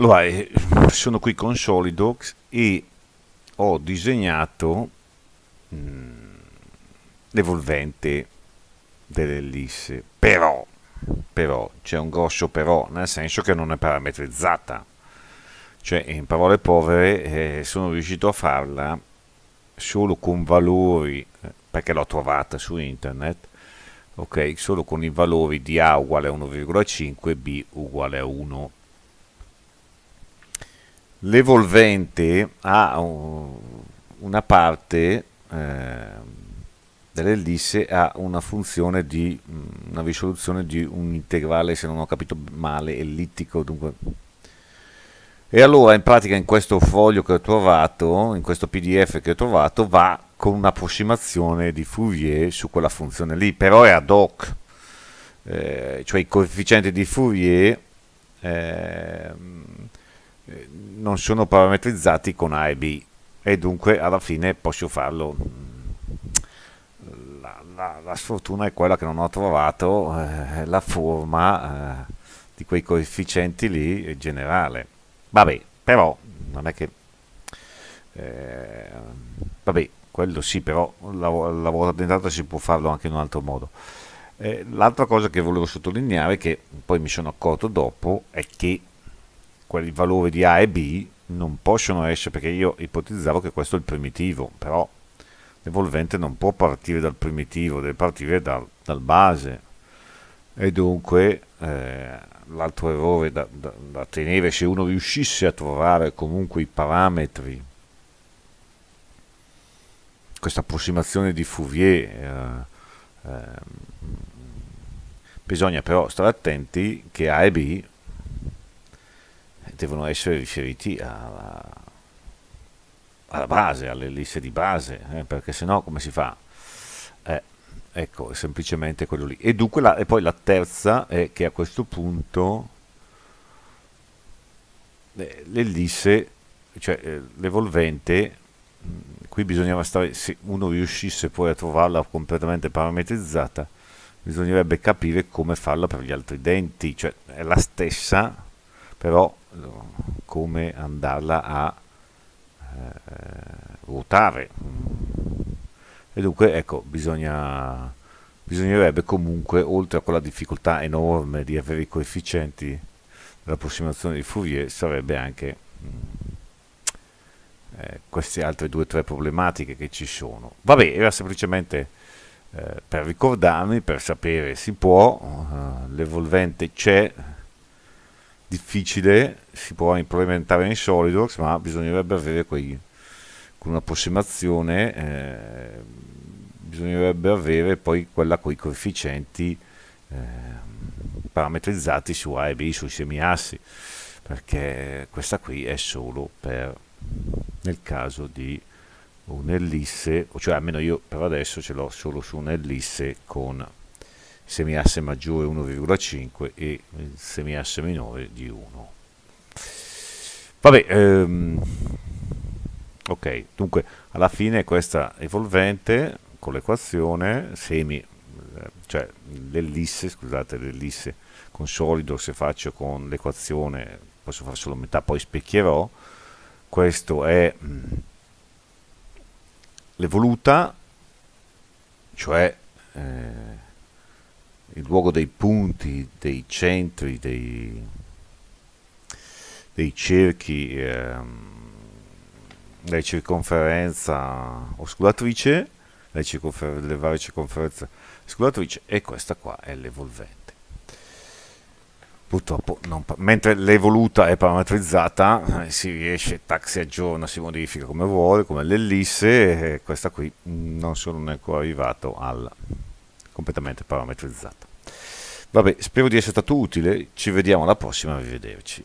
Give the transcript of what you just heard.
Allora, sono qui con Solidox e ho disegnato mm, l'evolvente dell'ellisse, però, però c'è un grosso però, nel senso che non è parametrizzata, cioè in parole povere eh, sono riuscito a farla solo con valori, eh, perché l'ho trovata su internet, ok, solo con i valori di A uguale a 1,5 e B uguale a 1 l'evolvente ha una parte eh, dell'ellisse ha una funzione di mm, una risoluzione di un integrale se non ho capito male ellittico dunque e allora in pratica in questo foglio che ho trovato in questo pdf che ho trovato va con un'approssimazione di Fourier su quella funzione lì però è ad hoc eh, cioè i coefficienti di Fourier eh, eh, non sono parametrizzati con A e B e dunque alla fine posso farlo mm. la, la, la sfortuna è quella che non ho trovato eh, la forma eh, di quei coefficienti lì generale vabbè però non è che eh, vabbè quello sì però il lavoro d'entrata si può farlo anche in un altro modo eh, l'altra cosa che volevo sottolineare che poi mi sono accorto dopo è che quel valore di A e B non possono essere, perché io ipotizzavo che questo è il primitivo, però l'evolvente non può partire dal primitivo, deve partire dal, dal base. E dunque eh, l'altro errore da, da, da tenere, se uno riuscisse a trovare comunque i parametri questa approssimazione di Fourier. Eh, eh, bisogna però stare attenti che A e B devono essere riferiti alla, alla base, alle liste di base, eh, perché se no come si fa? Eh, ecco, è semplicemente quello lì. E, dunque la, e poi la terza è che a questo punto eh, l'ellisse, cioè eh, l'evolvente, mm, qui bisognava stare, se uno riuscisse poi a trovarla completamente parametrizzata, bisognerebbe capire come farla per gli altri denti, cioè è la stessa però eh, come andarla a eh, ruotare e dunque ecco bisogna bisognerebbe comunque oltre a quella difficoltà enorme di avere i coefficienti dell'approssimazione di Fourier sarebbe anche mm, eh, queste altre due o tre problematiche che ci sono vabbè era semplicemente eh, per ricordarmi per sapere si può eh, l'evolvente c'è difficile, si può implementare in SolidWorks, ma bisognerebbe avere quei, con un'approssimazione, eh, bisognerebbe avere poi quella con i coefficienti eh, parametrizzati su A e B, sui semiassi, perché questa qui è solo per, nel caso di un'ellisse, cioè almeno io per adesso ce l'ho solo su un'ellisse con semiasse maggiore 1,5 e semiasse eh, minore di 1. Vabbè, ehm, ok, dunque alla fine questa evolvente con l'equazione semi, eh, cioè l'ellisse, scusate, l'ellisse con solido se faccio con l'equazione posso fare solo metà, poi specchierò, questo è mm, l'evoluta, cioè eh, il luogo dei punti, dei centri, dei, dei cerchi, ehm, la circonferenza osculatrice, le, circonfer le varie circonferenze osculatrice e questa qua è l'evolvente. Purtroppo, non mentre l'evoluta è parametrizzata, eh, si riesce, tac, si aggiorna, si modifica come vuole, come l'ellisse, e questa qui non sono ancora arrivato alla completamente parametrizzata. Vabbè, spero di essere stato utile, ci vediamo alla prossima, arrivederci.